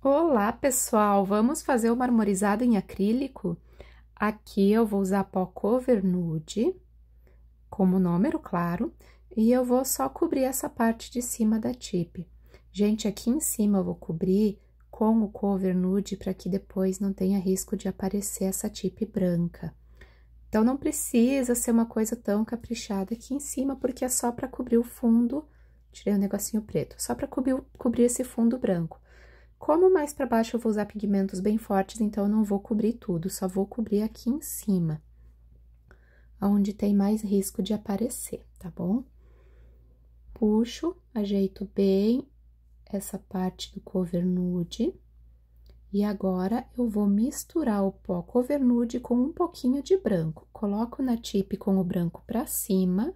Olá, pessoal! Vamos fazer o marmorizado em acrílico? Aqui eu vou usar pó cover nude, como número claro, e eu vou só cobrir essa parte de cima da tip. Gente, aqui em cima eu vou cobrir com o cover nude para que depois não tenha risco de aparecer essa tip branca. Então, não precisa ser uma coisa tão caprichada aqui em cima, porque é só para cobrir o fundo, tirei um negocinho preto, só para cobrir, cobrir esse fundo branco. Como mais para baixo eu vou usar pigmentos bem fortes, então eu não vou cobrir tudo, só vou cobrir aqui em cima, onde tem mais risco de aparecer, tá bom? Puxo, ajeito bem essa parte do cover nude. E agora, eu vou misturar o pó cover nude com um pouquinho de branco. Coloco na tip com o branco para cima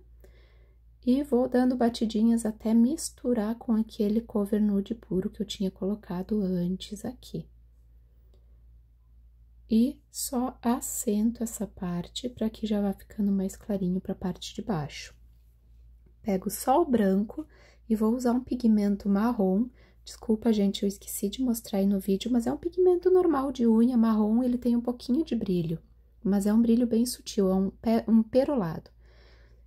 e vou dando batidinhas até misturar com aquele cover nude puro que eu tinha colocado antes aqui. E só assento essa parte para que já vá ficando mais clarinho para a parte de baixo. Pego só o branco e vou usar um pigmento marrom. Desculpa, gente, eu esqueci de mostrar aí no vídeo, mas é um pigmento normal de unha marrom, ele tem um pouquinho de brilho. Mas é um brilho bem sutil, é um, um perolado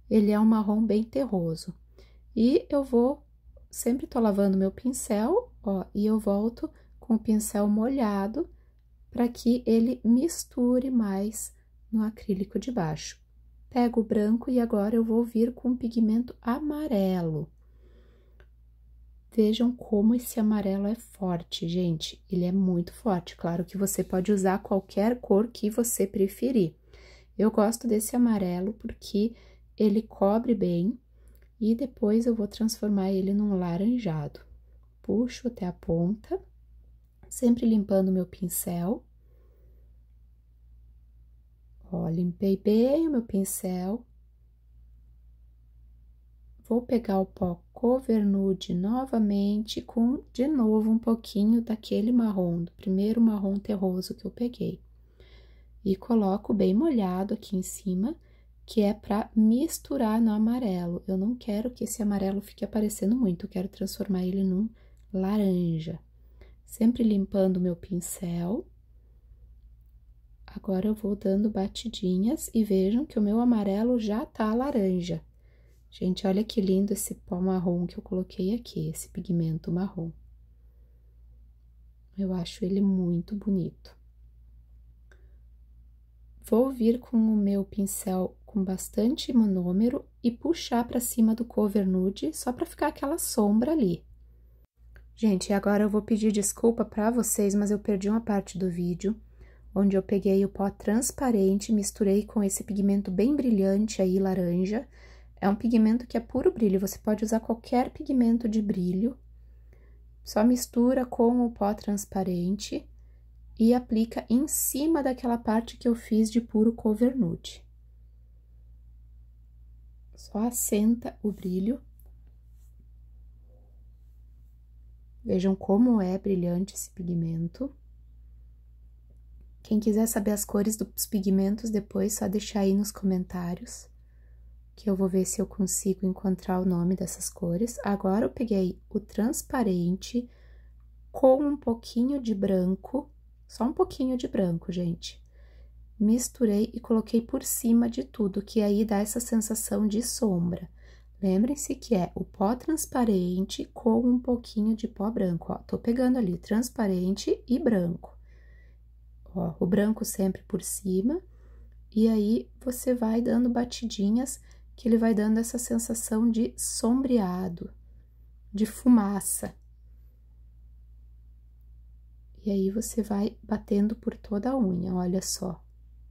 ele é um marrom bem terroso. E eu vou, sempre tô lavando meu pincel, ó, e eu volto com o pincel molhado para que ele misture mais no acrílico de baixo. Pego o branco e agora eu vou vir com o pigmento amarelo. Vejam como esse amarelo é forte, gente. Ele é muito forte. Claro que você pode usar qualquer cor que você preferir. Eu gosto desse amarelo porque ele cobre bem e depois eu vou transformar ele num laranjado. Puxo até a ponta, sempre limpando meu pincel. Ó, limpei bem o meu pincel. Vou pegar o pó Cover Nude novamente com, de novo, um pouquinho daquele marrom, do primeiro marrom terroso que eu peguei. E coloco bem molhado aqui em cima que é para misturar no amarelo. Eu não quero que esse amarelo fique aparecendo muito, eu quero transformar ele num laranja. Sempre limpando o meu pincel. Agora eu vou dando batidinhas e vejam que o meu amarelo já tá laranja. Gente, olha que lindo esse pó marrom que eu coloquei aqui, esse pigmento marrom. Eu acho ele muito bonito. Vou vir com o meu pincel com bastante manômero e puxar para cima do cover nude só para ficar aquela sombra ali. Gente, agora eu vou pedir desculpa para vocês, mas eu perdi uma parte do vídeo onde eu peguei o pó transparente, misturei com esse pigmento bem brilhante aí, laranja. É um pigmento que é puro brilho, você pode usar qualquer pigmento de brilho. Só mistura com o pó transparente e aplica em cima daquela parte que eu fiz de puro cover nude. Só assenta o brilho. Vejam como é brilhante esse pigmento. Quem quiser saber as cores dos pigmentos depois, só deixar aí nos comentários, que eu vou ver se eu consigo encontrar o nome dessas cores. Agora eu peguei o transparente com um pouquinho de branco, só um pouquinho de branco, gente misturei e coloquei por cima de tudo, que aí dá essa sensação de sombra. Lembrem-se que é o pó transparente com um pouquinho de pó branco, ó. Tô pegando ali transparente e branco. Ó, o branco sempre por cima. E aí você vai dando batidinhas que ele vai dando essa sensação de sombreado, de fumaça. E aí você vai batendo por toda a unha, olha só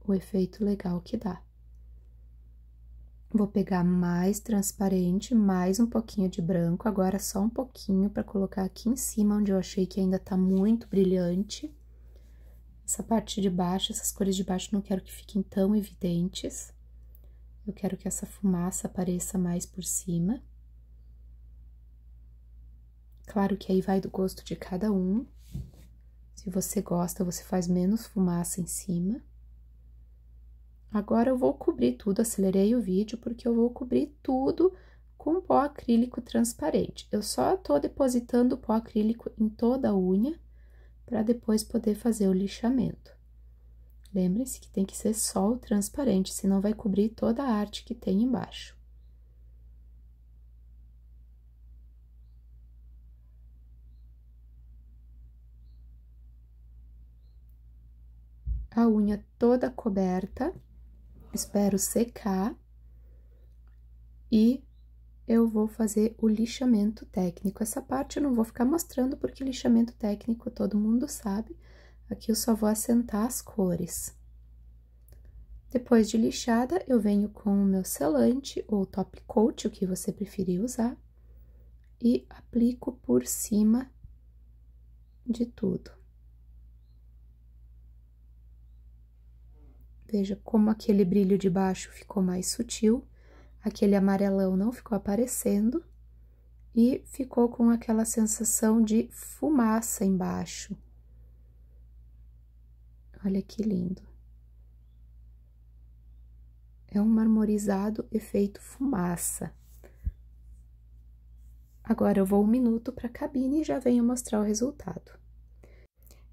o efeito legal que dá. Vou pegar mais transparente, mais um pouquinho de branco, agora só um pouquinho para colocar aqui em cima, onde eu achei que ainda tá muito brilhante. Essa parte de baixo, essas cores de baixo não quero que fiquem tão evidentes. Eu quero que essa fumaça apareça mais por cima. Claro que aí vai do gosto de cada um. Se você gosta, você faz menos fumaça em cima. Agora eu vou cobrir tudo, acelerei o vídeo, porque eu vou cobrir tudo com pó acrílico transparente. Eu só tô depositando o pó acrílico em toda a unha, para depois poder fazer o lixamento. Lembrem-se que tem que ser só o transparente, senão vai cobrir toda a arte que tem embaixo. A unha toda coberta espero secar e eu vou fazer o lixamento técnico. Essa parte eu não vou ficar mostrando porque lixamento técnico todo mundo sabe. Aqui eu só vou assentar as cores. Depois de lixada, eu venho com o meu selante ou top coat, o que você preferir usar, e aplico por cima de tudo. Veja como aquele brilho de baixo ficou mais sutil, aquele amarelão não ficou aparecendo e ficou com aquela sensação de fumaça embaixo. Olha que lindo. É um marmorizado efeito fumaça. Agora eu vou um minuto para a cabine e já venho mostrar o resultado.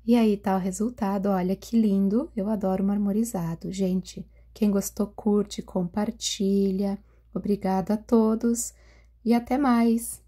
E aí tá o resultado, olha que lindo, eu adoro marmorizado. Gente, quem gostou, curte, compartilha. Obrigada a todos e até mais!